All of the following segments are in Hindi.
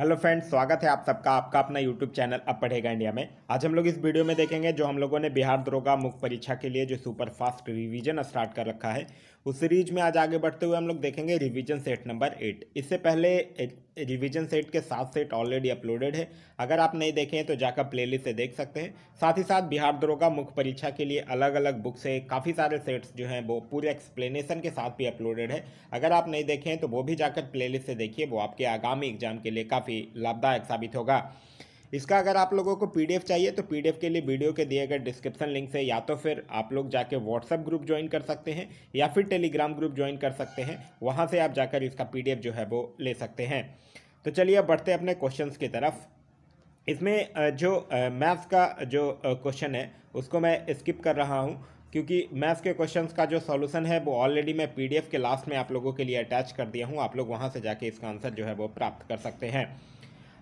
हेलो फ्रेंड्स स्वागत है आप सबका आपका अपना यूट्यूब चैनल अब पढ़ेगा इंडिया में आज हम लोग इस वीडियो में देखेंगे जो हम लोगों ने बिहार दरोगा मुख्य परीक्षा के लिए जो सुपर फास्ट रिवीजन स्टार्ट कर रखा है उस सीरीज में आज आगे बढ़ते हुए हम लोग देखेंगे रिवीजन सेट नंबर एट इससे पहले रिवीजन सेट के सात सेट ऑलरेडी अपलोडेड है अगर आप नहीं देखें तो जाकर प्लेलिस्ट से देख सकते हैं साथ ही साथ बिहार दरोगा मुख्य परीक्षा के लिए अलग अलग बुक से काफ़ी सारे सेट्स जो हैं वो पूरे एक्सप्लेनेशन के साथ भी अपलोडेड है अगर आप नहीं देखें तो वो भी जाकर प्ले से देखिए वो आपके आगामी एग्जाम के लिए काफ़ी लाभदायक साबित होगा इसका अगर आप लोगों को पीडीएफ चाहिए तो पीडीएफ के लिए वीडियो के दिए गए डिस्क्रिप्शन लिंक से या तो फिर आप लोग जाके व्हाट्सअप ग्रुप ज्वाइन कर सकते हैं या फिर टेलीग्राम ग्रुप ज्वाइन कर सकते हैं वहाँ से आप जाकर इसका पी जो है वो ले सकते हैं तो चलिए अब बढ़ते अपने क्वेश्चन की तरफ इसमें जो मैथ्स का जो क्वेश्चन है उसको मैं स्किप कर रहा हूँ क्योंकि मैथ्स के क्वेश्चंस का जो सॉल्यूशन है वो ऑलरेडी मैं पीडीएफ के लास्ट में आप लोगों के लिए अटैच कर दिया हूँ आप लोग वहाँ से जाके इसका आंसर जो है वो प्राप्त कर सकते हैं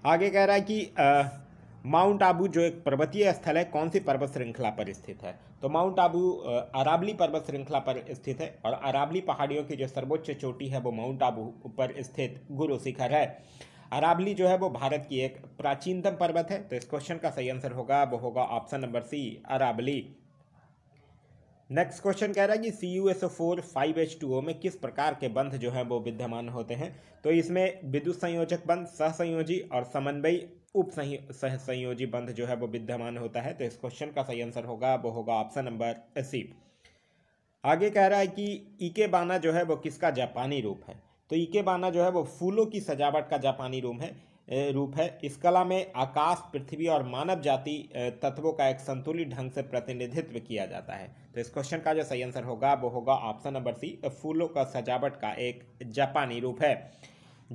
आगे कह रहा है कि माउंट आबू जो एक पर्वतीय स्थल है कौन सी पर्वत श्रृंखला पर स्थित है तो माउंट आबू अरावली पर्वत श्रृंखला पर स्थित है और अरावली पहाड़ियों की जो सर्वोच्च चोटी है वो माउंट आबू पर स्थित गुरु शिखर है अरावली जो है वो भारत की एक प्राचीनतम पर्वत है तो इस क्वेश्चन का सही आंसर होगा वो होगा option number C Aravalli next question कह रहा है कि C U S O four five H two O में किस प्रकार के बंध जो है वो विद्यमान होते हैं तो इसमें विद्युत संयोजक बंध सहसंयोजी और समन्वयी उप संयोजी बंध जो है वो विद्यमान होता है तो इस क्वेश्चन का सही आंसर होगा वो होगा ऑप्शन नंबर सी आगे कह रहा है कि इके बाना जो है वो किसका जापानी रूप है तो इके बाना जो है वो फूलों की सजावट का जापानी रूप है रूप है इस कला में आकाश पृथ्वी और मानव जाति तत्वों का एक संतुलित ढंग से प्रतिनिधित्व किया जाता है तो इस क्वेश्चन का जो सही आंसर होगा वो होगा ऑप्शन नंबर सी फूलों का सजावट का एक जापानी रूप है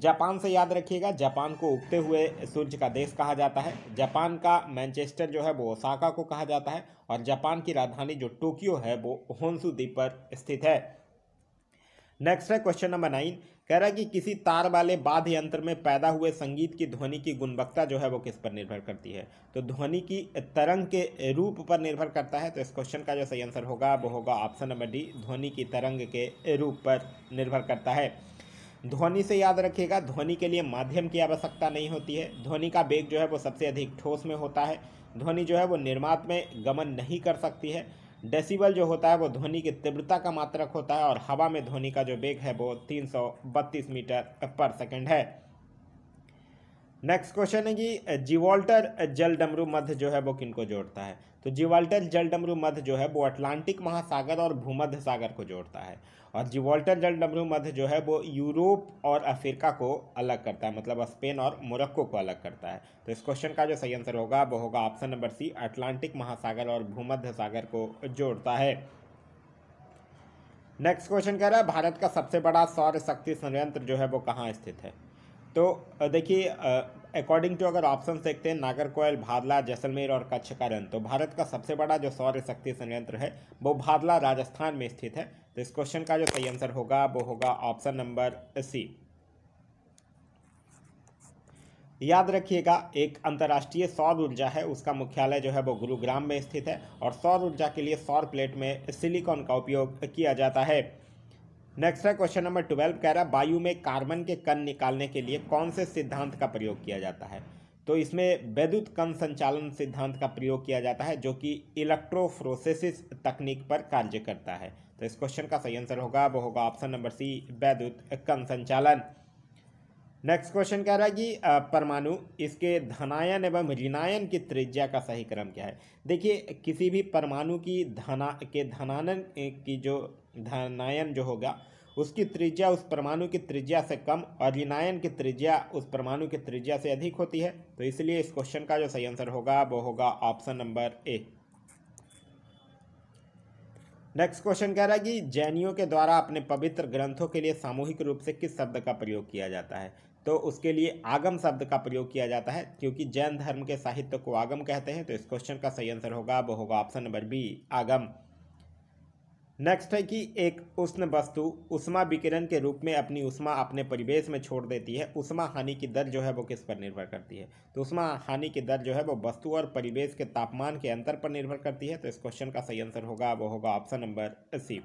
जापान से याद रखिएगा जापान को उगते हुए सूर्य का देश कहा जाता है जापान का मैनचेस्टर जो है वो ओसाका को कहा जाता है और जापान की राजधानी जो टोक्यो है वो होन्सू द्वीप पर स्थित है नेक्स्ट है क्वेश्चन नंबर नाइन कह रहा है कि किसी तार वाले बाध यंत्र में पैदा हुए संगीत की ध्वनि की गुणवत्ता जो है वो किस पर निर्भर करती है तो ध्वनि की तरंग के रूप पर निर्भर करता है तो इस क्वेश्चन का जो सही आंसर होगा वो होगा ऑप्शन नंबर डी ध्वनि की तरंग के रूप पर निर्भर करता है ध्वनि से याद रखिएगा ध्वनि के लिए माध्यम की आवश्यकता नहीं होती है ध्वनि का वेग जो है वो सबसे अधिक ठोस में होता है ध्वनि जो है वो निर्मात में गमन नहीं कर सकती है डेसिबल जो होता है वो ध्वनि की तीव्रता का मात्रक होता है और हवा में ध्वनि का जो वेग है वो तीन मीटर पर सेकेंड है नेक्स्ट क्वेश्चन है कि जीवाल्टर जल डमरू मध्य जो है वो किनको जोड़ता है तो जिवाल्टर जल डमरू मध्य जो है वो अटलांटिक महासागर और भूमध्य सागर को जोड़ता है और जीवाल्टर जल डमरू मध्य जो है वो यूरोप और अफ्रीका को अलग करता है मतलब स्पेन और मोरक्को को अलग करता है तो इस क्वेश्चन का जो सही आंसर होगा वो होगा ऑप्शन नंबर सी अटलांटिक महासागर और भूमध्य सागर को जोड़ता है नेक्स्ट क्वेश्चन कह रहा है भारत का सबसे बड़ा सौर शक्ति संयंत्र जो है वो कहाँ स्थित है तो देखिए अकॉर्डिंग टू अगर ऑप्शन देखते हैं नागरकोयल भादला जैसलमेर और कच्छ का रन तो भारत का सबसे बड़ा जो सौर्य शक्ति संयंत्र है वो भादला राजस्थान में स्थित है तो इस क्वेश्चन का जो सही आंसर होगा वो होगा ऑप्शन नंबर सी याद रखिएगा एक अंतर्राष्ट्रीय सौर ऊर्जा है उसका मुख्यालय जो है वो गुरुग्राम में स्थित है और सौर ऊर्जा के लिए सौर प्लेट में सिलिकॉन का उपयोग किया जाता है नेक्स्ट है क्वेश्चन नंबर ट्वेल्व कह रहा है वायु में कार्बन के कण निकालने के लिए कौन से सिद्धांत का प्रयोग किया जाता है तो इसमें वैद्युत कण संचालन सिद्धांत का प्रयोग किया जाता है जो कि इलेक्ट्रोफ्रोसेसिस तकनीक पर कार्य करता है तो इस क्वेश्चन का सही आंसर होगा वो होगा ऑप्शन नंबर सी वैद्युत कण संचालन नेक्स्ट क्वेश्चन कह रहा है कि परमाणु इसके धनायन एवं ऋणायन की त्रिज्या का सही क्रम क्या है देखिए किसी भी परमाणु की धना के धनानन की जो धनायन जो होगा उसकी त्रिज्या उस परमाणु की त्रिज्या से कम और ऋणायन की त्रिज्या उस परमाणु की त्रिज्या से अधिक होती है तो इसलिए इस क्वेश्चन का जो सही आंसर होगा वो होगा option number A next question कह रहा है कि जैनियों के द्वारा अपने पवित्र ग्रंथों के लिए सामूहिक रूप से किस शब्द का प्रयोग किया जाता है तो उसके लिए आगम शब्द का प्रयोग किया जाता है क्योंकि जैन धर्म के साहित्य को आगम कहते हैं तो इस क्वेश्चन का सही आंसर होगा वो होगा ऑप्शन नंबर बी आगम नेक्स्ट है कि एक उष्ण वस्तु उष्मा विकिरण के रूप में अपनी उष्मा अपने परिवेश में छोड़ देती है उष्मा हानि की दर जो है वो किस पर निर्भर करती है तो उष्मा हानि की दर जो है वो वस्तु और परिवेश के तापमान के अंतर पर निर्भर करती है तो इस क्वेश्चन का सही आंसर होगा वो होगा option number C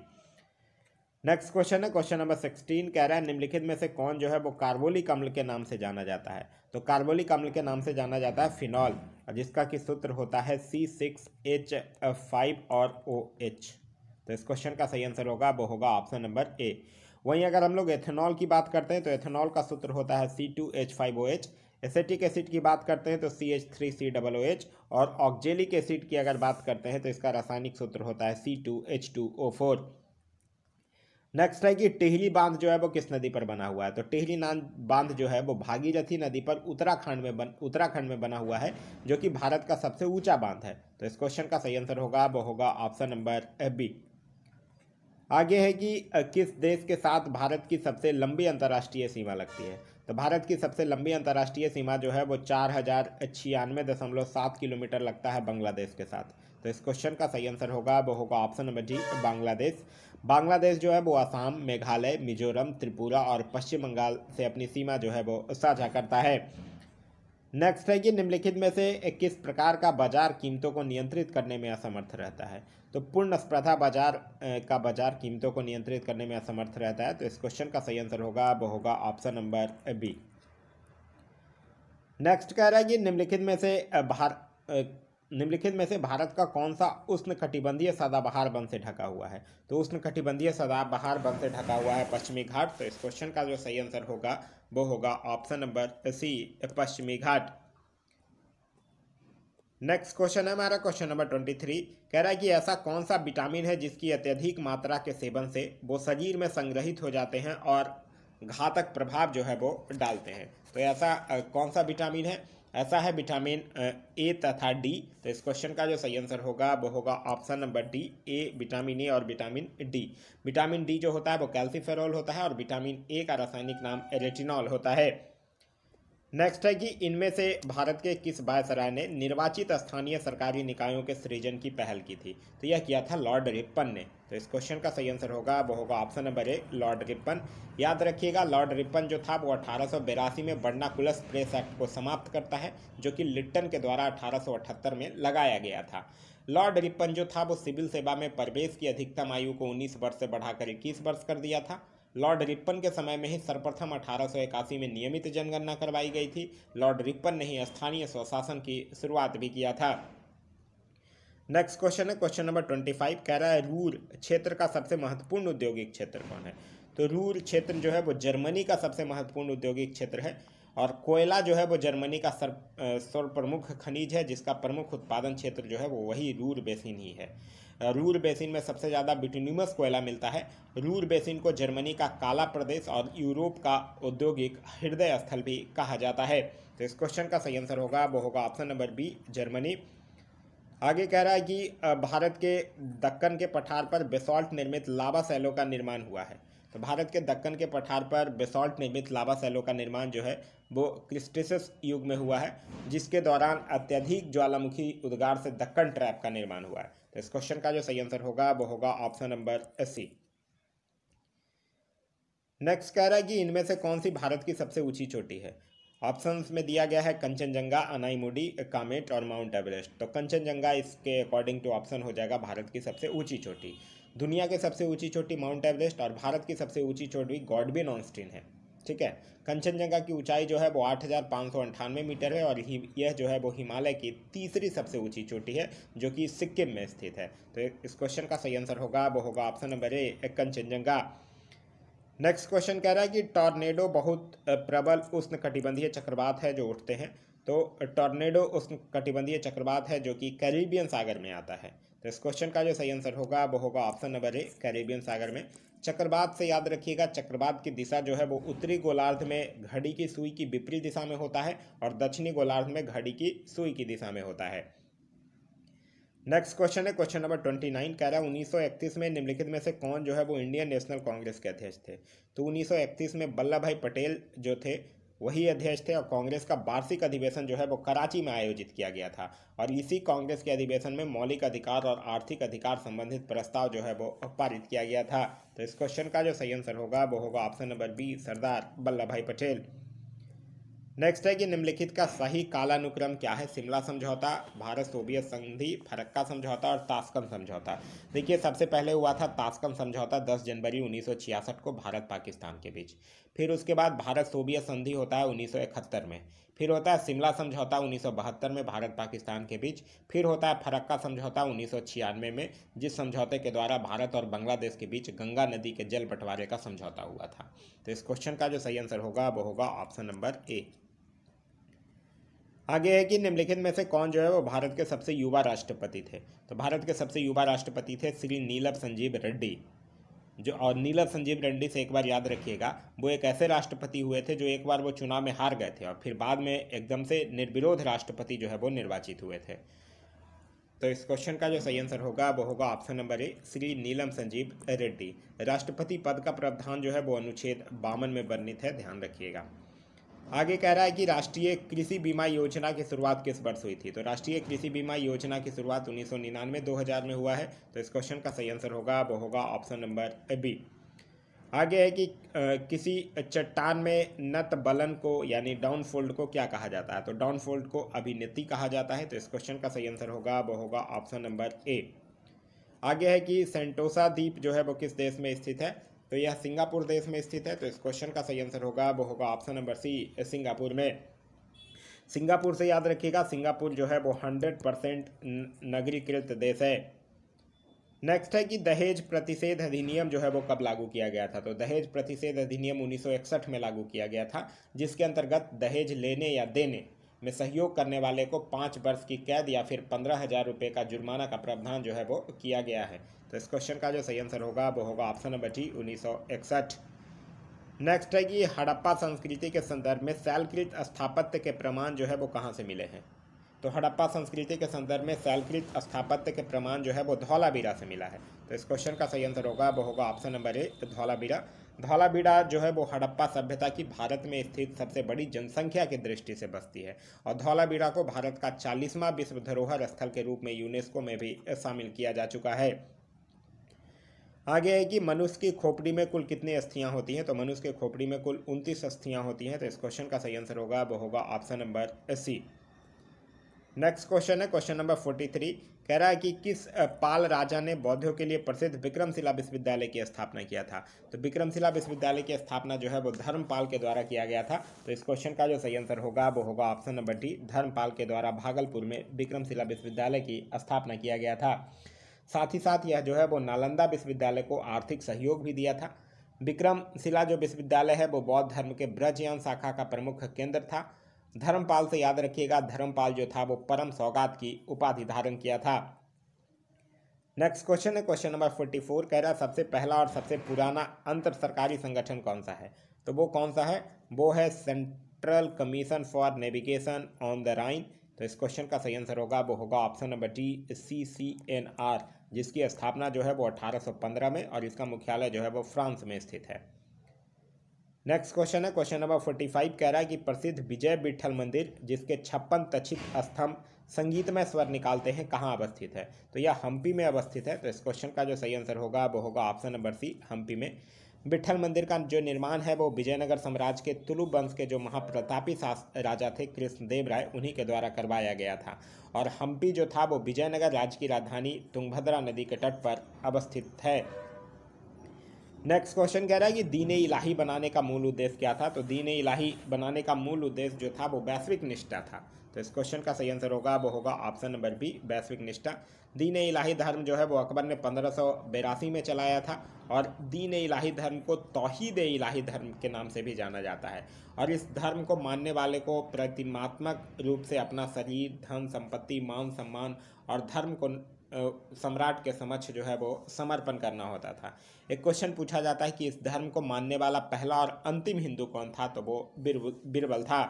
next question है क्वेश्चन नंबर सिक्सटीन कह रहा है निम्नलिखित में से कौन जो है वो कार्बोलिक अम्ल के नाम से जाना जाता है तो कार्बोलिक अम्ल के नाम से जाना जाता है फिनॉल जिसका कि सूत्र होता है सी सिक्स एच फाइव और ओ एच तो इस क्वेश्चन का सही आंसर होगा वो होगा ऑप्शन नंबर ए वहीं अगर हम लोग एथेनॉल की बात करते हैं तो एथेनॉल का सूत्र होता है C two H five O H acetic acid की बात करते हैं तो C H three C double O H और ऑक्जेलिक एसिड की अगर बात करते हैं तो इसका रासायनिक सूत्र होता है C two H two O four next है कि टेहली बांध जो है वो किस नदी पर बना हुआ है तो टेहली बांध जो है वो भागीरथी नदी पर उत्तराखंड में बन उत्तराखंड में बना हुआ है जो कि भारत का सबसे ऊंचा बांध है तो इस क्वेश्चन का सही आंसर होगा वो होगा ऑप्शन नंबर बी आगे है कि किस देश के साथ भारत की सबसे लंबी अंतर्राष्ट्रीय सीमा लगती है तो भारत की सबसे लंबी अंतर्राष्ट्रीय सीमा जो है वो चार हज़ार छियानवे दशमलव सात किलोमीटर लगता है बांग्लादेश के साथ तो इस क्वेश्चन का सही आंसर होगा वो होगा option number D Bangladesh Bangladesh जो है वो आसाम मेघालय मिजोरम त्रिपुरा और पश्चिम बंगाल से अपनी सीमा जो है वो साझा करता है नेक्स्ट है कि निम्नलिखित में से किस प्रकार का बाजार कीमतों को नियंत्रित करने में असमर्थ रहता है तो पूर्ण स्पर्धा बाजार का बाजार कीमतों को नियंत्रित करने में असमर्थ रहता है तो इस क्वेश्चन का सही आंसर होगा वो होगा ऑप्शन नंबर बी नेक्स्ट कह रहा है कि निम्नलिखित में से भारत निम्नलिखित में से भारत का कौन सा उष्ण कटिबंधीय सदाबहार वन से ढका हुआ है तो उष्ण कटिबंधीय सदाबहार वन से ढका हुआ है पश्चिमी घाट तो इस क्वेश्चन का जो सही आंसर होगा वो होगा ऑप्शन नंबर सी पश्चिमी घाट नेक्स्ट क्वेश्चन है हमारा क्वेश्चन नंबर ट्वेंटी थ्री कह रहा है कि ऐसा कौन सा विटामिन है जिसकी अत्यधिक मात्रा के सेवन से वो शरीर में संग्रहित हो जाते हैं और घातक प्रभाव जो है वो डालते हैं तो ऐसा कौन सा विटामिन है ऐसा है विटामिन ए तथा डी तो इस क्वेश्चन का जो सही आंसर होगा वो होगा option number D A vitamin A और विटामिन डी विटामिन डी जो होता है वो कैल्सिफेरॉल होता है और विटामिन ए का रासायनिक नाम रेटिनॉल होता है नेक्स्ट है कि इनमें से भारत के किस बायसराय ने निर्वाचित स्थानीय सरकारी निकायों के सृजन की पहल की थी तो यह किया था लॉर्ड रिपन ने तो इस क्वेश्चन का सही आंसर होगा वो होगा option number A Lord Ripon याद रखिएगा लॉर्ड रिपन जो था वो अठारह में कुलस प्रेस एक्ट को समाप्त करता है जो कि लिट्टन के द्वारा अठारह में लगाया गया था लॉर्ड रिपन जो था वो सिविल सेवा में प्रवेश की अधिकतम आयु को 19 वर्ष से बढ़ाकर 21 वर्ष कर दिया था लॉर्ड रिपन के समय में ही सर्वप्रथम अठारह में नियमित जनगणना करवाई गई थी लॉर्ड रिपन ने ही स्थानीय स्वशासन की शुरुआत भी किया था नेक्स्ट क्वेश्चन है क्वेश्चन नंबर ट्वेंटी फाइव कह रहा है रूर क्षेत्र का सबसे महत्वपूर्ण औद्योगिक क्षेत्र कौन है तो रूर क्षेत्र जो है वो जर्मनी का सबसे महत्वपूर्ण औद्योगिक क्षेत्र है और कोयला जो है वो जर्मनी का सर्व सर्व प्रमुख खनिज है जिसका प्रमुख उत्पादन क्षेत्र जो है वो वही रूर बेसिन ही है रूर बेसिन में सबसे ज़्यादा बिटूनिमस कोयला मिलता है रूर बेसिन को जर्मनी का काला प्रदेश और यूरोप का औद्योगिक हृदय स्थल भी कहा जाता है तो इस क्वेश्चन का सही आंसर होगा वो होगा ऑप्शन नंबर बी जर्मनी आगे कह रहा है कि भारत के दक्कन के पठार पर बेसॉल्ट निर्मित लावा सैलों का निर्माण हुआ है तो भारत के दक्कन के पठार पर बेसॉल्ट निर्मित लावा सैलों का निर्माण जो है वो क्रिस्टिस युग में हुआ है जिसके दौरान अत्यधिक ज्वालामुखी उद्गार से दक्कन ट्रैप का निर्माण हुआ है तो इस क्वेश्चन का जो सही आंसर होगा वो होगा ऑप्शन नंबर सी नेक्स्ट कह रहा है कि इनमें से कौन सी भारत की सबसे ऊंची चोटी है ऑप्शंस में दिया गया है कंचनजंगा अनाईमुडी कामेट और माउंट एवरेस्ट तो कंचनजंगा इसके अकॉर्डिंग टू ऑप्शन हो जाएगा भारत की सबसे ऊंची चोटी दुनिया के सबसे ऊंची चोटी माउंट एवरेस्ट और भारत की सबसे ऊंची चोटी गॉडबिन ऑनस्टीन है ठीक है कंचनजंगा की ऊंचाई जो है वो आठ मीटर है और यह जो है वो हिमालय की तीसरी सबसे ऊंची चोटी है जो कि सिक्किम में स्थित है तो इस क्वेश्चन का सही आंसर होगा वो होगा option number A Kanchenjunga next question कह रहा है कि टॉर्नेडो बहुत प्रबल उष्ण कटिबंधीय चक्रवात है जो उठते हैं तो टॉर्नेडो उष्ण कटिबंधीय चक्रवात है जो कि कैरिबियन सागर में आता है तो इस क्वेश्चन का जो सही आंसर होगा वो होगा ऑप्शन नंबर ए कैरेबियन सागर में चक्रवात से याद रखिएगा चक्रवात की दिशा जो है वो उत्तरी गोलार्ध में घड़ी की सुई की विपरीत दिशा में होता है और दक्षिणी गोलार्ध में घड़ी की सुई की दिशा में होता है नेक्स्ट क्वेश्चन है क्वेश्चन नंबर ट्वेंटी नाइन कह रहा है उन्नीस में निम्नलिखित में से कौन जो है वो इंडियन नेशनल कांग्रेस के अध्यक्ष थे तो उन्नीस में वल्लभ भाई पटेल जो थे वही अध्यक्ष थे और कांग्रेस का वार्षिक अधिवेशन जो है वो कराची में आयोजित किया गया था और इसी कांग्रेस के अधिवेशन में मौलिक अधिकार और आर्थिक अधिकार संबंधित प्रस्ताव जो है वो पारित किया गया था तो इस क्वेश्चन का जो सही आंसर होगा वो होगा option number B Sardar Vallabhbhai Patel next है कि निम्नलिखित का सही कालानुक्रम क्या है शिमला समझौता भारत सोवियत संधि फरक्का समझौता और तास्कम समझौता देखिए सबसे पहले हुआ था तास्कम समझौता 10 जनवरी 1966 को भारत पाकिस्तान के बीच फिर उसके बाद भारत सोवियत संधि होता है 1971 में फिर होता है शिमला समझौता उन्नीस में भारत पाकिस्तान के बीच फिर होता है फरक्का समझौता उन्नीस में जिस समझौते के द्वारा भारत और बांग्लादेश के बीच गंगा नदी के जल बंटवारे का समझौता हुआ था तो इस क्वेश्चन का जो सही आंसर होगा वो होगा ऑप्शन नंबर ए आगे है कि निम्नलिखित में से कौन जो है वो भारत के सबसे युवा राष्ट्रपति थे तो भारत के सबसे युवा राष्ट्रपति थे श्री नीलम संजीव रेड्डी जो और नीलम संजीव रेड्डी से एक बार याद रखिएगा वो एक ऐसे राष्ट्रपति हुए थे जो एक बार वो चुनाव में हार गए थे और फिर बाद में एकदम से निर्विरोध राष्ट्रपति जो है वो निर्वाचित हुए थे तो इस क्वेश्चन का जो सही आंसर होगा वो होगा option number A Shri Neelam Sanjiva Reddy राष्ट्रपति पद का प्रावधान जो है वो अनुच्छेद बावन में वर्णित है ध्यान रखिएगा आगे कह रहा है कि राष्ट्रीय कृषि बीमा योजना की शुरुआत किस वर्ष हुई थी तो राष्ट्रीय कृषि बीमा योजना की शुरुआत उन्नीस सौ निन्यानवे दो हजार में हुआ है तो इस क्वेश्चन का सही आंसर होगा वो होगा ऑप्शन नंबर बी आगे है कि किसी चट्टान में नत बलन को यानी डाउन फोल्ड को क्या कहा जाता है तो डाउन फोल्ड को अभिनेति कहा जाता है तो इस क्वेश्चन का सही आंसर होगा वो होगा ऑप्शन नंबर ए आगे है कि सेंटोसा द्वीप जो है वो किस देश में स्थित है तो यह सिंगापुर देश में स्थित है तो इस क्वेश्चन का सही आंसर होगा वो होगा ऑप्शन नंबर सी सिंगापुर में सिंगापुर से याद रखिएगा सिंगापुर जो है वो हंड्रेड परसेंट नगरीकृत देश है नेक्स्ट है कि दहेज प्रतिषेध अधिनियम जो है वो कब लागू किया गया था तो दहेज प्रतिषेध अधिनियम 1961 में लागू किया गया था जिसके अंतर्गत दहेज लेने या देने में सहयोग करने वाले को पाँच वर्ष की कैद या फिर पंद्रह हज़ार रुपये का जुर्माना का प्रावधान जो है वो किया गया है तो इस क्वेश्चन का जो सही आंसर होगा वो होगा ऑप्शन नंबर डी उन्नीस नेक्स्ट है कि हड़प्पा संस्कृति के संदर्भ में सैलकृत स्थापत्य के प्रमाण जो है वो कहाँ से मिले हैं तो हड़प्पा संस्कृति के संदर्भ में सैलकृत स्थापत्य के प्रमाण जो है वो धौलावीरा से मिला है तो इस क्वेश्चन का सही आंसर होगा वो होगा option number A Dholavira Dholavira जो है वो हड़प्पा सभ्यता की भारत में स्थित सबसे बड़ी जनसंख्या की दृष्टि से बसती है और धौलाबीड़ा को भारत का चालीसवां विश्व धरोहर स्थल के रूप में यूनेस्को में भी शामिल किया जा चुका है आगे है कि मनुष्य की खोपड़ी में कुल कितनी अस्थियाँ होती हैं तो मनुष्य के खोपड़ी में कुल उनतीस अस्थियाँ होती हैं तो इस क्वेश्चन का सही आंसर होगा वो होगा option number C next question है क्वेश्चन नंबर फोर्टी थ्री कह रहा है कि किस पाल राजा ने बौद्धों के लिए प्रसिद्ध विक्रमशिला विश्वविद्यालय की स्थापना किया था तो विक्रमशिला विश्वविद्यालय की स्थापना जो है वो धर्मपाल के द्वारा किया गया था तो इस क्वेश्चन का जो सही आंसर होगा वो होगा ऑप्शन नंबर डी धर्मपाल के द्वारा भागलपुर में विक्रमशिला विश्वविद्यालय की स्थापना किया गया था साथ ही साथ यह जो है वो नालंदा विश्वविद्यालय को आर्थिक सहयोग भी दिया था विक्रमशिला जो विश्वविद्यालय है वो बौद्ध धर्म के ब्रजयान शाखा का प्रमुख केंद्र था धर्मपाल से याद रखिएगा धर्मपाल जो था वो परम सौगात की उपाधि धारण किया था नेक्स्ट क्वेश्चन है क्वेश्चन नंबर फोर्टी फोर कह रहा है सबसे पहला और सबसे पुराना अंतर सरकारी संगठन कौन सा है तो वो कौन सा है वो है central commission for navigation on the Rhine तो इस क्वेश्चन का सही आंसर होगा वो होगा option number D C C N R जिसकी स्थापना जो है वो पंद्रह में और इसका मुख्यालय जो है वो फ्रांस में स्थित है नेक्स्ट क्वेश्चन है क्वेश्चन नंबर फोर्टी फाइव कह रहा है कि प्रसिद्ध विजय विठल मंदिर जिसके छप्पन तछित स्तंभ संगीत में स्वर निकालते हैं कहाँ अवस्थित है तो यह हम्पी में अवस्थित है तो इस क्वेश्चन का जो सही आंसर होगा वो होगा ऑप्शन नंबर सी हम्पी में विठल मंदिर का जो निर्माण है वो विजयनगर साम्राज्य के तुलु वंश के जो महाप्रतापी राजा थे कृष्णदेव राय उन्हीं के द्वारा करवाया गया था और हम्पी जो था वो विजयनगर राज्य की राजधानी तुंगभद्रा नदी के तट पर अवस्थित है नेक्स्ट क्वेश्चन कह रहा है कि दीन इलाही बनाने का मूल उद्देश्य क्या था तो दीन इलाही बनाने का मूल उद्देश्य जो था वो वैश्विक निष्ठा था तो इस क्वेश्चन का सही आंसर होगा वो होगा ऑप्शन नंबर बी वैश्विक निष्ठा दीन इलाही धर्म जो है वो अकबर ने पंद्रह में चलाया था और दीन इलाही धर्म को तोहद इलाही धर्म के नाम से भी जाना जाता है और इस धर्म को मानने वाले को प्रतिमात्मक रूप से अपना शरीर धन संपत्ति मान सम्मान और धर्म को सम्राट के समक्ष जो है वो समर्पण करना होता था एक क्वेश्चन पूछा जाता है कि इस धर्म को मानने वाला पहला और अंतिम हिंदू कौन था तो वो बीरबल था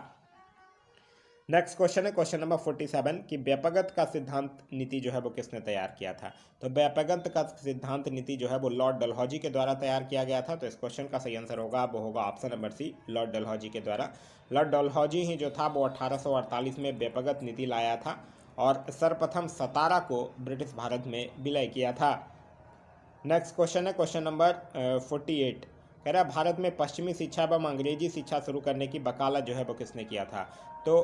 नेक्स्ट क्वेश्चन है क्वेश्चन नंबर फोर्टी सेवन की व्यापगत का सिद्धांत नीति जो है वो किसने तैयार किया था तो व्यापगत का सिद्धांत नीति जो है वो लॉर्ड डलहौजी के द्वारा तैयार किया गया था तो इस क्वेश्चन का सही आंसर होगा वो होगा option number C Lord Dalhousie के द्वारा लॉर्ड डलहौजी ही जो था वो अठारह में व्यापगत नीति लाया था और सर्वप्रथम सतारा को ब्रिटिश भारत में विलय किया था नेक्स्ट क्वेश्चन है क्वेश्चन नंबर फोर्टी एट कह रहा है भारत में पश्चिमी शिक्षा एवं अंग्रेजी शिक्षा शुरू करने की बकाला जो है वो किसने किया था तो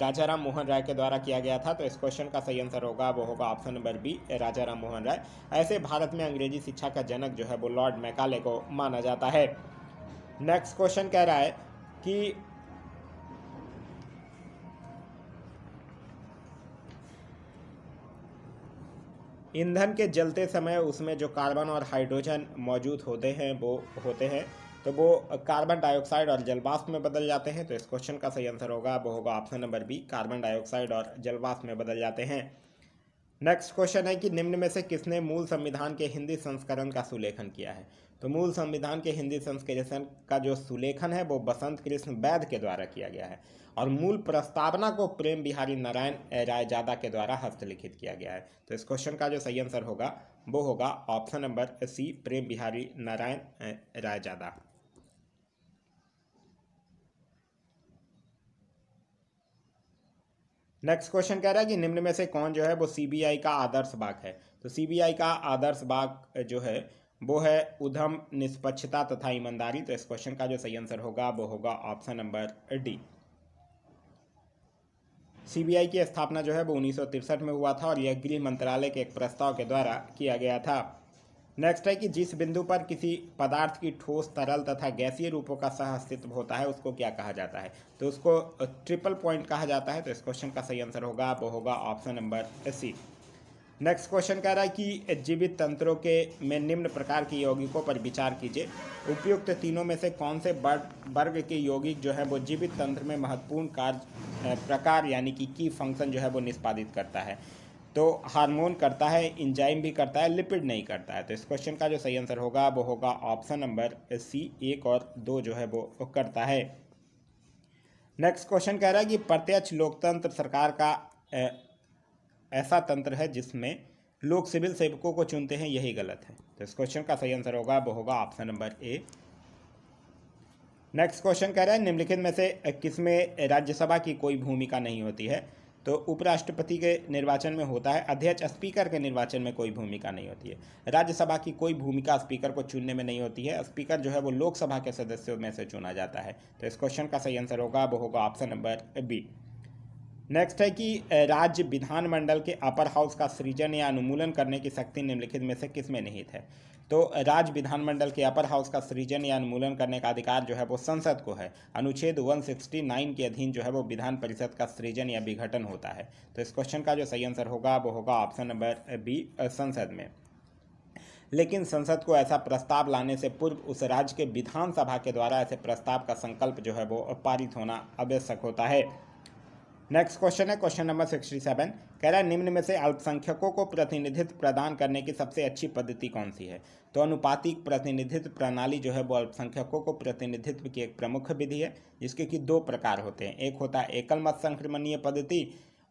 राजा राम मोहन राय के द्वारा किया गया था तो इस क्वेश्चन का सही आंसर होगा वो होगा option number B Raja Ram Mohan Roy ऐसे भारत में अंग्रेजी शिक्षा का जनक जो है वो लॉर्ड मैकाले को माना जाता है नेक्स्ट क्वेश्चन कह रहा है कि ईंधन के जलते समय उसमें जो कार्बन और हाइड्रोजन मौजूद होते हैं वो होते हैं तो वो कार्बन डाइऑक्साइड और जलवाष्प में बदल जाते हैं तो इस क्वेश्चन का सही आंसर होगा वो होगा option number B carbon dioxide और जलवाष्प में बदल जाते हैं नेक्स्ट क्वेश्चन है कि निम्न में से किसने मूल संविधान के हिंदी संस्करण का सुलेखन किया है तो मूल संविधान के हिंदी संस्करण का जो सुलेखन है वो बसंत कृष्ण बैद के द्वारा किया गया है और मूल प्रस्तावना को प्रेम बिहारी नारायण रायजादा के द्वारा हस्तलिखित किया गया है तो इस क्वेश्चन का जो सही आंसर होगा वो होगा option number C Prem Behari Narain Raizada next question कह रहा है कि निम्न में से कौन जो है वो सीबीआई का आदर्श बाग है तो सीबीआई का आदर्श बाग जो है वो है उधम निष्पक्षता तथा ईमानदारी तो इस क्वेश्चन का जो सही आंसर होगा वो होगा ऑप्शन नंबर डी सीबीआई की स्थापना जो है वो उन्नीस में हुआ था और यह गृह मंत्रालय के एक प्रस्ताव के द्वारा किया गया था नेक्स्ट है कि जिस बिंदु पर किसी पदार्थ की ठोस तरल तथा गैसीय रूपों का सह अस्तित्व होता है उसको क्या कहा जाता है तो उसको ट्रिपल पॉइंट कहा जाता है तो इस क्वेश्चन का सही आंसर होगा वो होगा option number C next question कह रहा है कि जीवित तंत्रों के में निम्न प्रकार के यौगिकों पर विचार कीजिए उपयुक्त तीनों में से कौन से वर्ग के यौगिक जो है वो जीवित तंत्र में महत्वपूर्ण कार्य प्रकार यानी कि की फंक्शन जो है वो निष्पादित करता है तो हार्मोन करता है इंजाइम भी करता है लिपिड नहीं करता है तो इस क्वेश्चन का जो सही आंसर होगा वो होगा ऑप्शन नंबर सी एक और दो जो है वो करता है नेक्स्ट क्वेश्चन कह रहा है कि प्रत्यक्ष लोकतंत्र सरकार का ऐसा तंत्र है जिसमें लोग सिविल सेवकों को चुनते हैं यही गलत है तो इस क्वेश्चन का सही आंसर होगा वो होगा option number A next question कह रहा है निम्नलिखित में से किसमें राज्यसभा की कोई भूमिका नहीं होती है तो उपराष्ट्रपति के निर्वाचन में होता है अध्यक्ष स्पीकर के निर्वाचन में कोई भूमिका नहीं होती है राज्यसभा की कोई भूमिका स्पीकर को चुनने में नहीं होती है स्पीकर जो है वो लोकसभा के सदस्यों में से चुना जाता है तो इस क्वेश्चन का सही आंसर होगा वो होगा ऑप्शन नंबर बी नेक्स्ट है कि राज्य विधानमंडल के अपर हाउस का सृजन या अनुमूलन करने की शक्ति निम्नलिखित में से किस में निहित है तो राज्य विधानमंडल के अपर हाउस का सृजन या अनुमूलन करने का अधिकार जो है वो संसद को है अनुच्छेद 169 के अधीन जो है वो विधान परिषद का सृजन या विघटन होता है तो इस क्वेश्चन का जो सही आंसर होगा वो होगा ऑप्शन नंबर बी संसद में लेकिन संसद को ऐसा प्रस्ताव लाने से पूर्व उस राज्य के विधानसभा के द्वारा ऐसे प्रस्ताव का संकल्प जो है वो पारित होना आवश्यक होता है नेक्स्ट क्वेश्चन है क्वेश्चन नंबर सिक्सटी सेवन कह रहा है निम्न में से अल्पसंख्यकों को प्रतिनिधित्व प्रदान करने की सबसे अच्छी पद्धति कौन सी है तो अनुपातिक प्रतिनिधित्व प्रणाली जो है वो अल्पसंख्यकों को प्रतिनिधित्व की एक प्रमुख विधि है जिसके कि दो प्रकार होते हैं एक होता है एकल मत संक्रमणीय पद्धति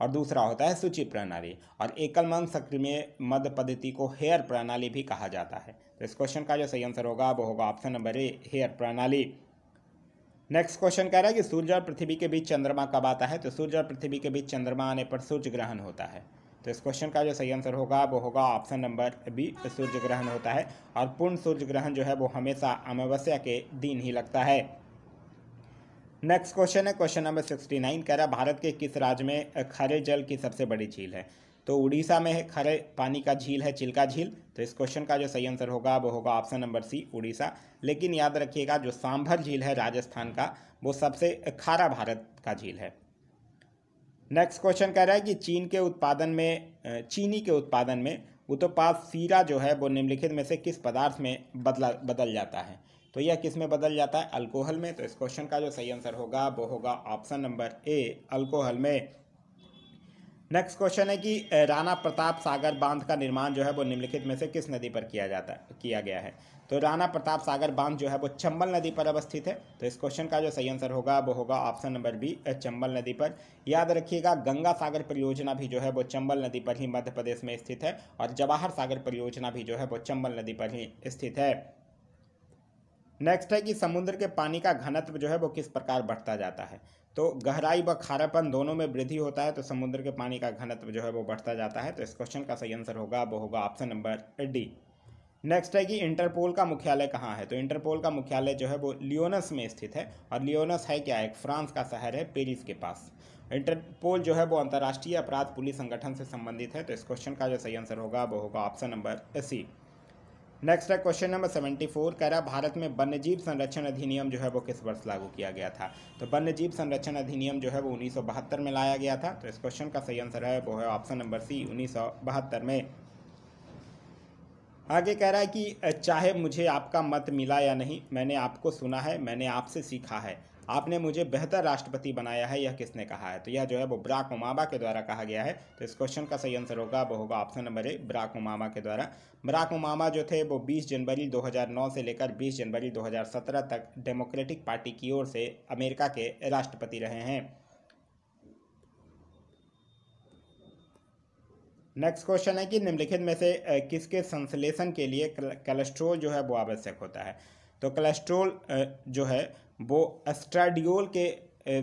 और दूसरा होता है सूची प्रणाली और एकल मन सक्रिय मध्य पद्धति को हेयर प्रणाली भी कहा जाता है तो इस क्वेश्चन का जो सही आंसर होगा वो होगा ऑप्शन नंबर ए हेयर प्रणाली नेक्स्ट क्वेश्चन कह रहा है कि सूर्य और पृथ्वी के बीच चंद्रमा कब आता है तो सूर्य और पृथ्वी के बीच चंद्रमा आने पर सूर्य ग्रहण होता है तो इस क्वेश्चन का जो सही आंसर होगा वो होगा ऑप्शन नंबर बी सूर्य ग्रहण होता है और पूर्ण सूर्य ग्रहण जो है वो हमेशा अमावस्या के दिन ही लगता है नेक्स्ट क्वेश्चन है क्वेश्चन नंबर सिक्सटी नाइन कह रहा है भारत के किस राज्य में खरे जल की सबसे बड़ी झील है तो उड़ीसा में है खरे पानी का झील है चिल्का झील तो इस क्वेश्चन का जो सही आंसर होगा वो होगा ऑप्शन नंबर सी उड़ीसा लेकिन याद रखिएगा जो सांभर झील है राजस्थान का वो सबसे खारा भारत का झील है नेक्स्ट क्वेश्चन कह रहा है कि चीन के उत्पादन में चीनी के उत्पादन में उत्पाद सीरा जो है वो निम्नलिखित में से किस पदार्थ में बदला बदल जाता है तो यह किस में बदल जाता है अल्कोहल में तो इस क्वेश्चन का जो सही आंसर होगा वो होगा ऑप्शन नंबर ए अल्कोहल में नेक्स्ट क्वेश्चन है कि राणा प्रताप सागर बांध का निर्माण जो है वो निम्नलिखित में से किस नदी पर किया जाता है किया गया है तो राणा प्रताप सागर बांध जो है वो चंबल नदी पर अवस्थित है तो इस क्वेश्चन का जो सही आंसर होगा वो होगा ऑप्शन नंबर बी चंबल नदी पर याद रखिएगा गंगा सागर परियोजना भी जो है वो चंबल नदी पर ही मध्य प्रदेश में स्थित है और जवाहर सागर परियोजना भी जो है वो चंबल नदी पर ही स्थित है नेक्स्ट है कि समुद्र के पानी का घनत्व जो है वो किस प्रकार बढ़ता जाता है तो गहराई व खारापन दोनों में वृद्धि होता है तो समुद्र के पानी का घनत्व जो है वो बढ़ता जाता है तो इस क्वेश्चन का सही आंसर होगा वो होगा ऑप्शन नंबर डी नेक्स्ट है कि इंटरपोल का मुख्यालय कहाँ है तो इंटरपोल का मुख्यालय जो है वो लियोनस में स्थित है और लियोनस है क्या एक फ्रांस का शहर है पेरिस के पास इंटरपोल जो है वो अंतर्राष्ट्रीय अपराध पुलिस संगठन से संबंधित है तो इस क्वेश्चन का जो सही आंसर होगा वो होगा ऑप्शन नंबर सी नेक्स्ट है क्वेश्चन नंबर सेवेंटी फोर कह रहा भारत में वन्यजीव संरक्षण अधिनियम जो है वो किस वर्ष लागू किया गया था तो वन्यजीव संरक्षण अधिनियम जो है वो उन्नीस में लाया गया था तो इस क्वेश्चन का सही आंसर है वो है ऑप्शन नंबर सी उन्नीस में आगे कह रहा है कि चाहे मुझे आपका मत मिला या नहीं मैंने आपको सुना है मैंने आपसे सीखा है आपने मुझे बेहतर राष्ट्रपति बनाया है यह किसने कहा है तो यह जो है वो ब्राक उमामा के द्वारा कहा गया है तो इस क्वेश्चन का सही आंसर होगा वो होगा option number A Barack Obama के द्वारा बराक ओमामा जो थे वो 20 जनवरी 2009 से लेकर 20 जनवरी 2017 तक डेमोक्रेटिक पार्टी की ओर से अमेरिका के राष्ट्रपति रहे हैं नेक्स्ट क्वेश्चन है कि निम्नलिखित में से किसके संश्लेषण के लिए कोलेस्ट्रोल जो है वो आवश्यक होता है तो कोलेस्ट्रोल जो है वो एस्ट्राडियोल के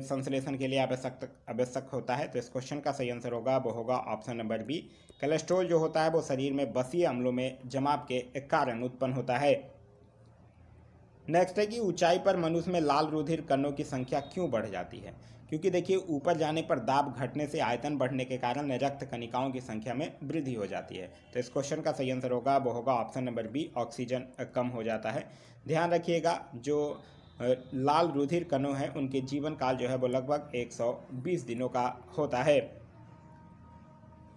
संश्लेषण के लिए आवश्यक आवश्यक होता है तो इस क्वेश्चन का सही आंसर होगा वो होगा ऑप्शन नंबर बी कोलेस्ट्रोल जो होता है वो शरीर में बसी अम्लों में जमाव के कारण उत्पन्न होता है नेक्स्ट है कि ऊंचाई पर मनुष्य में लाल रुधिर कणों की संख्या क्यों बढ़ जाती है क्योंकि देखिए ऊपर जाने पर दाब घटने से आयतन बढ़ने के कारण रक्त कणिकाओं की संख्या में वृद्धि हो जाती है तो इस क्वेश्चन का सही आंसर होगा वो होगा ऑप्शन नंबर बी ऑक्सीजन कम हो जाता है ध्यान रखिएगा जो लाल रुधिर कणों हैं उनके जीवन काल जो है वो लगभग 120 दिनों का होता है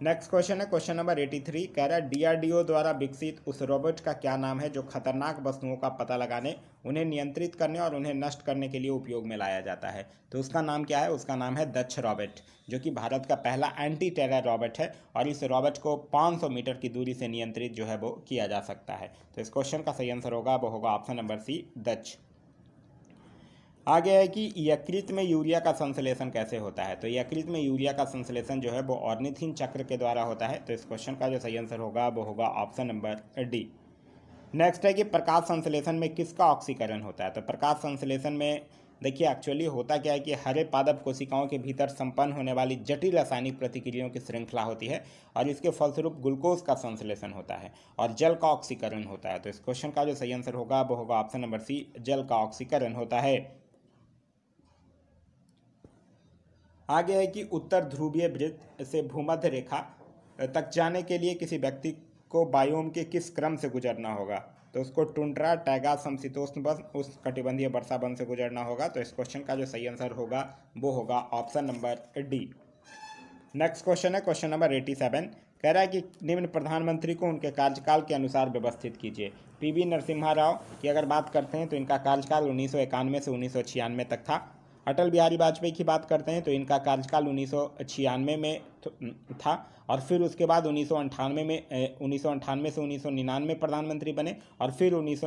नेक्स्ट क्वेश्चन है क्वेश्चन नंबर 83 कह रहा है डीआरडीओ द्वारा विकसित उस रोबोट का क्या नाम है जो खतरनाक वस्तुओं का पता लगाने उन्हें नियंत्रित करने और उन्हें नष्ट करने के लिए उपयोग में लाया जाता है तो उसका नाम क्या है उसका नाम है दक्ष रॉबर्ट जो कि भारत का पहला एंटी टेरर रॉबर्ट है और इस रॉबर्ट को 500 मीटर की दूरी से नियंत्रित जो है वो किया जा सकता है तो इस क्वेश्चन का सही आंसर होगा वो होगा ऑप्शन नंबर सी दक्ष आगे है कि यकृत में यूरिया का संश्लेषण कैसे होता है तो यकृत में यूरिया का संश्लेषण जो है वो ऑर्निथिन चक्र के द्वारा होता है तो इस क्वेश्चन का जो सही आंसर होगा वो होगा ऑप्शन नंबर डी नेक्स्ट है कि प्रकाश संश्लेषण में किसका ऑक्सीकरण होता है तो प्रकाश संश्लेषण में देखिए एक्चुअली होता क्या है कि हरे पादप कोशिकाओं के भीतर संपन्न होने वाली जटिल रासायनिक प्रतिक्रियाओं की श्रृंखला होती है और इसके फलस्वरूप ग्लूकोज का संश्लेषण होता है और जल का ऑक्सीकरण होता है तो इस क्वेश्चन का जो सही आंसर होगा वो होगा ऑप्शन नंबर सी जल का ऑक्सीकरण होता है आगे है कि उत्तर ध्रुवीय वृत्त से भूमध्य रेखा तक जाने के लिए किसी व्यक्ति को बायोम के किस क्रम से गुजरना होगा तो उसको टुंड्रा टैगा समशीतोष्ण वन उस कटिबंधीय वर्षा वन से गुजरना होगा तो इस क्वेश्चन का जो सही आंसर होगा वो होगा option number D next question है क्वेश्चन नंबर एटी सेवन कह रहा है कि निम्न प्रधानमंत्री को उनके कार्यकाल के अनुसार व्यवस्थित कीजिए पीवी नरसिम्हा राव की अगर बात करते हैं तो इनका कार्यकाल उन्नीस से उन्नीस तक था अटल बिहारी वाजपेयी की बात करते हैं तो इनका कार्यकाल उन्नीस में था और फिर उसके बाद उन्नीस में उन्नीस से उन्नीस प्रधानमंत्री बने और फिर उन्नीस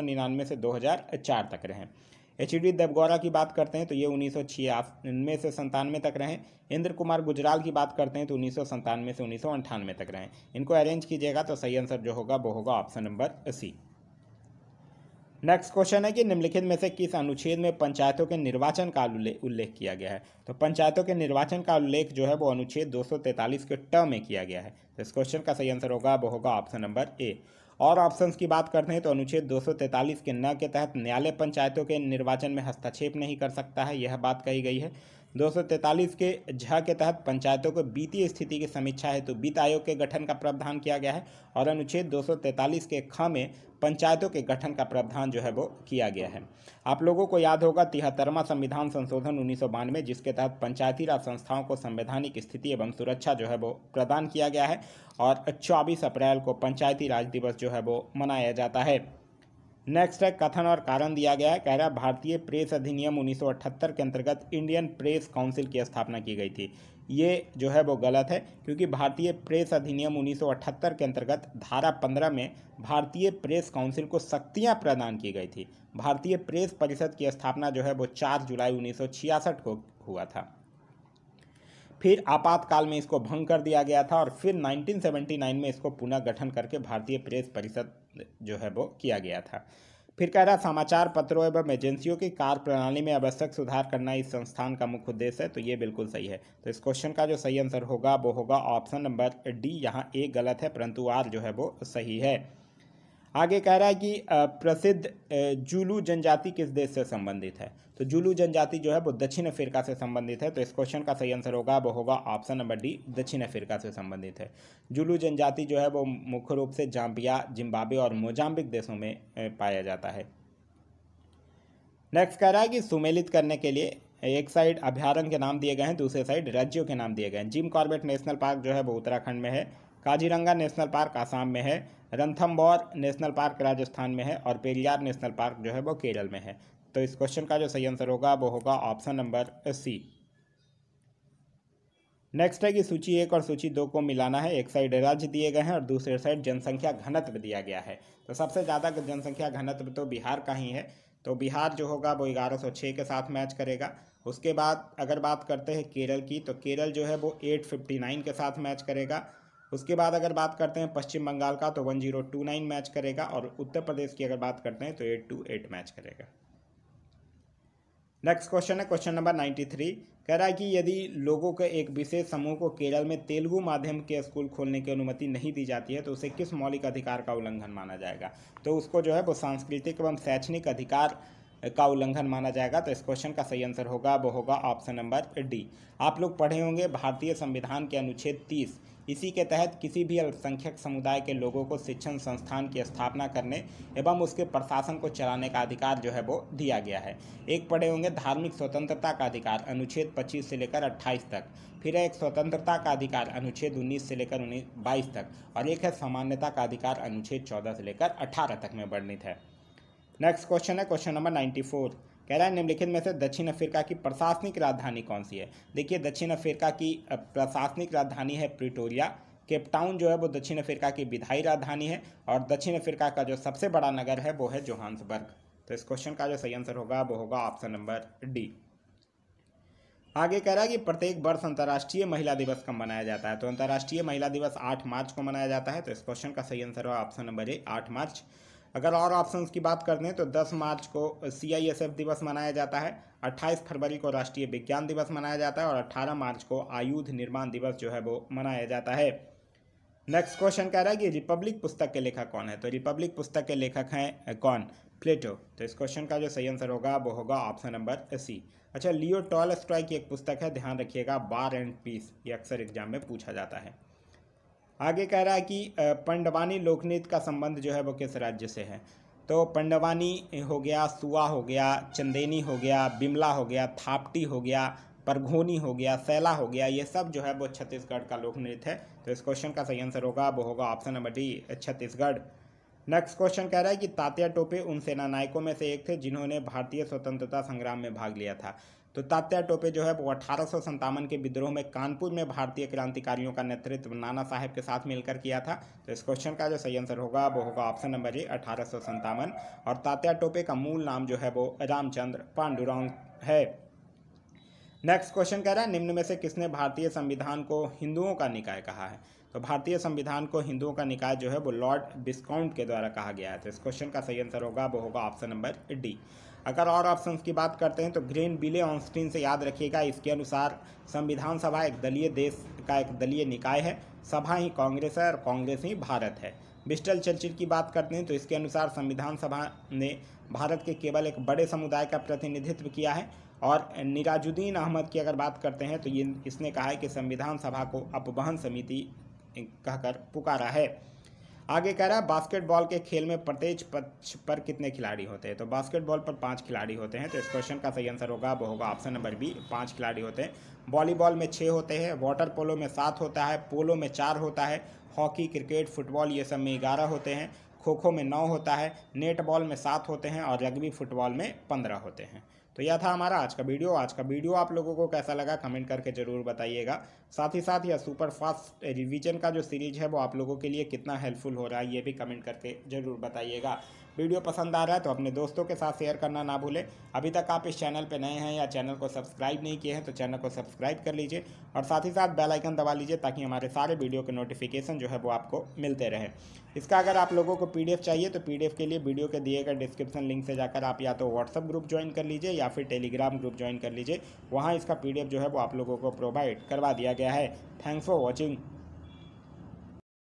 से 2004 तक रहे एच डी देवगौरा की बात करते हैं तो ये उन्नीस से संतानवे तक रहे इंद्र कुमार गुजराल की बात करते हैं तो उन्नीस से उन्नीस तक रहे इनको अरेंज कीजिएगा तो सही आंसर जो होगा वो होगा option number C next question है कि निम्नलिखित में से किस अनुच्छेद में पंचायतों के निर्वाचन का उल्लेख किया गया है तो पंचायतों के निर्वाचन का उल्लेख जो है वो अनुच्छेद 243 के ट में किया गया है तो इस क्वेश्चन का सही आंसर होगा वो होगा ऑप्शन नंबर ए और ऑप्शंस की बात करते हैं तो अनुच्छेद 243 के न के तहत न्यायालय पंचायतों के निर्वाचन में हस्तक्षेप नहीं कर सकता है यह बात कही गई है 243 के झ के तहत पंचायतों को वित्तीय स्थिति की समीक्षा हेतु तो वित्त आयोग के गठन का प्रावधान किया गया है और अनुच्छेद 243 के ख में पंचायतों के गठन का प्रावधान जो है वो किया गया है आप लोगों को याद होगा तिहत्तरवा संविधान संशोधन उन्नीस बानवे जिसके तहत पंचायती राज संस्थाओं को संवैधानिक स्थिति एवं सुरक्षा जो है वो प्रदान किया गया है और चौबीस अप्रैल को पंचायती राज दिवस जो है वो मनाया जाता है नेक्स्ट है कथन और कारण दिया गया है कह रहा है भारतीय प्रेस अधिनियम 1978 के अंतर्गत इंडियन प्रेस काउंसिल की स्थापना की गई थी ये जो है वो गलत है क्योंकि भारतीय प्रेस अधिनियम 1978 के अंतर्गत धारा 15 में भारतीय प्रेस काउंसिल को शक्तियां प्रदान की गई थी भारतीय प्रेस परिषद की स्थापना जो है वो चार जुलाई उन्नीस को हुआ था फिर आपातकाल में इसको भंग कर दिया गया था और फिर 1979 में इसको पुनः गठन करके भारतीय प्रेस परिषद जो है वो किया गया था फिर कह रहा समाचार पत्रों एवं एजेंसियों की कार्य प्रणाली में आवश्यक सुधार करना इस संस्थान का मुख्य उद्देश्य है तो ये बिल्कुल सही है तो इस क्वेश्चन का जो सही आंसर होगा वो होगा ऑप्शन नंबर डी यहाँ ए गलत है परंतु आर जो है वो सही है आगे कह रहा है कि प्रसिद्ध जुलू जनजाति किस देश से संबंधित है तो जुलू जनजाति जो है वो दक्षिण अफ्रीका से संबंधित है तो इस क्वेश्चन का सही आंसर होगा वो होगा ऑप्शन नंबर डी दक्षिण अफ्रीका से संबंधित है जुलू जनजाति जो है वो मुख्य रूप से जाम्बिया जिम्बाबे और मोजाम्बिक देशों में पाया जाता है नेक्स्ट कह रहा है कि सुमेलित करने के लिए एक साइड अभ्यारण के नाम दिए गए हैं दूसरे साइड राज्यों के नाम दिए गए हैं जिम कॉर्बेट नेशनल पार्क जो है वो उत्तराखंड में है काजीरंगा नेशनल पार्क आसाम में है रंथम्बौर नेशनल पार्क राजस्थान में है और पेरियार नेशनल पार्क जो है वो केरल में है तो इस क्वेश्चन का जो सही आंसर होगा वो होगा ऑप्शन नंबर सी नेक्स्ट है कि सूची एक और सूची दो को मिलाना है एक साइड राज्य दिए गए हैं और दूसरे साइड जनसंख्या घनत्व दिया गया है तो सबसे ज़्यादा जनसंख्या घनत्व तो बिहार का ही है तो बिहार जो होगा वो ग्यारह सौ छः के साथ मैच करेगा उसके बाद अगर बात करते हैं केरल की तो केरल जो है वो एट फिफ्टी नाइन के साथ मैच करेगा उसके बाद अगर बात करते हैं पश्चिम बंगाल का तो one zero two nine match करेगा और उत्तर प्रदेश की अगर बात करते हैं तो एट टू एट मैच करेगा नेक्स्ट क्वेश्चन है क्वेश्चन नंबर नाइन्टी थ्री कह रहा है कि यदि लोगों के एक विशेष समूह को केरल में तेलुगु माध्यम के स्कूल खोलने की अनुमति नहीं दी जाती है तो उसे किस मौलिक अधिकार का उल्लंघन माना जाएगा तो उसको जो है वो सांस्कृतिक एवं शैक्षणिक अधिकार का उल्लंघन माना जाएगा तो इस क्वेश्चन का सही आंसर होगा वो होगा ऑप्शन नंबर डी आप लोग पढ़े होंगे भारतीय संविधान के अनुच्छेद तीस इसी के तहत किसी भी अल्पसंख्यक समुदाय के लोगों को शिक्षण संस्थान की स्थापना करने एवं उसके प्रशासन को चलाने का अधिकार जो है वो दिया गया है एक पड़े होंगे धार्मिक स्वतंत्रता का अधिकार अनुच्छेद पच्चीस से लेकर अट्ठाईस तक फिर एक स्वतंत्रता का अधिकार अनुच्छेद 19 से लेकर उन्नीस बाईस तक और एक है सामान्यता का अधिकार अनुच्छेद 14 से लेकर 18 तक में वर्णित है नेक्स्ट क्वेश्चन है क्वेश्चन नंबर 94 कह रहा है निम्नलिखित में से दक्षिण अफ्रीका की प्रशासनिक राजधानी कौन सी है देखिए दक्षिण अफ्रीका की प्रशासनिक राजधानी है प्रिटोरिया केपटाउन जो है वो दक्षिण अफ्रीका की विधायी राजधानी है और दक्षिण अफ्रीका का जो सबसे बड़ा नगर है वो है जोहान्सबर्ग तो इस क्वेश्चन का जो सही आंसर होगा वो होगा ऑप्शन नंबर डी आगे कह रहा है कि प्रत्येक वर्ष अंतर्राष्ट्रीय महिला दिवस कब मनाया जाता है तो अंतर्राष्ट्रीय महिला दिवस आठ मार्च को मनाया जाता है तो इस क्वेश्चन का सही आंसर होगा ऑप्शन नंबर ए आठ मार्च अगर और ऑप्शंस की बात कर दें तो 10 मार्च को सीआईएसएफ दिवस मनाया जाता है 28 फरवरी को राष्ट्रीय विज्ञान दिवस मनाया जाता है और 18 मार्च को आयुध निर्माण दिवस जो है वो मनाया जाता है नेक्स्ट क्वेश्चन कह रहा है कि रिपब्लिक पुस्तक के लेखक कौन है तो रिपब्लिक पुस्तक के लेखक हैं कौन प्लेटो तो इस क्वेश्चन का जो सही आंसर होगा वो होगा ऑप्शन नंबर सी अच्छा लियो टॉल स्ट्राइक की एक पुस्तक है ध्यान रखिएगा बार एंड पीस ये अक्सर एग्जाम में पूछा जाता है आगे कह रहा है कि पंडवानी लोकनृत्य का संबंध जो है वो किस राज्य से है तो पंडवानी हो गया सुआ हो गया चंदेनी हो गया बिमला हो गया थापटी हो गया परघोनी हो गया सैला हो गया ये सब जो है वो छत्तीसगढ़ का लोक नृत्य है तो इस क्वेश्चन का सही आंसर होगा वो होगा option number D Chhattisgarh next question कह रहा है कि तात्या टोपे उन सेना नायकों में से एक थे जिन्होंने भारतीय स्वतंत्रता संग्राम में भाग लिया था तो तात्या टोपे जो है वो अठारह के विद्रोह में कानपुर में भारतीय क्रांतिकारियों का नेतृत्व नाना साहेब के साथ मिलकर किया था तो इस क्वेश्चन का जो सही आंसर होगा वो होगा ऑप्शन नंबर ए अठारह और तात्या टोपे का मूल नाम जो है वो रामचंद्र पांडुरंग है नेक्स्ट क्वेश्चन कह रहा है निम्न में से किसने भारतीय संविधान को हिंदुओं का निकाय कहा है तो भारतीय संविधान को हिंदुओं का निकाय जो है वो लॉर्ड डिस्काउंट के द्वारा कहा गया है तो इस क्वेश्चन का सही आंसर होगा वो होगा ऑप्शन नंबर डी अगर और ऑप्शन की बात करते हैं तो ग्रीन बिले ऑनस्टीन से याद रखिएगा इसके अनुसार संविधान सभा एक दलीय देश का एक दलीय निकाय है सभा ही कांग्रेस है और कांग्रेस ही भारत है बिस्टल चर्चिल की बात करते हैं तो इसके अनुसार संविधान सभा ने भारत के केवल एक बड़े समुदाय का प्रतिनिधित्व किया है और निराजुद्दीन अहमद की अगर बात करते हैं तो ये इसने कहा है कि संविधान सभा को अपवहन समिति कहकर पुकारा है आगे कह रहा है बास्केटबॉल के खेल में प्रत्येक पक्ष पर कितने खिलाड़ी होते हैं तो बास्केटबॉल पर पाँच खिलाड़ी होते हैं तो इस क्वेश्चन का सही आंसर होगा वो होगा ऑप्शन नंबर बी पाँच खिलाड़ी होते हैं वॉलीबॉल में छः होते हैं वाटर पोलो में सात होता है पोलो में चार होता है हॉकी क्रिकेट फुटबॉल ये सब में ग्यारह होते हैं खो खो में नौ होता है नेटबॉल में सात होते हैं और रग्बी फुटबॉल में पंद्रह होते हैं तो यह था हमारा आज का वीडियो आज का वीडियो आप लोगों को कैसा लगा कमेंट करके ज़रूर बताइएगा साथ ही साथ यह सुपर फास्ट रिविजन का जो सीरीज है वो आप लोगों के लिए कितना हेल्पफुल हो रहा है ये भी कमेंट करके ज़रूर बताइएगा वीडियो पसंद आ रहा है तो अपने दोस्तों के साथ शेयर करना ना भूलें अभी तक आप इस चैनल पर नए हैं या चैनल को सब्सक्राइब नहीं किए हैं तो चैनल को सब्सक्राइब कर लीजिए और साथ ही साथ बेलाइकन दबा लीजिए ताकि हमारे सारे वीडियो के नोटिफिकेशन जो है वो आपको मिलते रहे इसका अगर आप लोगों को पी चाहिए तो पी के लिए वीडियो के दिए गए डिस्क्रिप्शन लिंक से जाकर आप या तो व्हाट्सअप ग्रुप ज्वाइन कर लीजिए या फिर टेलीग्राम ग्रुप ज्वाइन कर लीजिए वहाँ इसका पी जो है वो आप लोगों को प्रोवाइड करवा दिया गया है थैंक्स फॉर वॉचिंग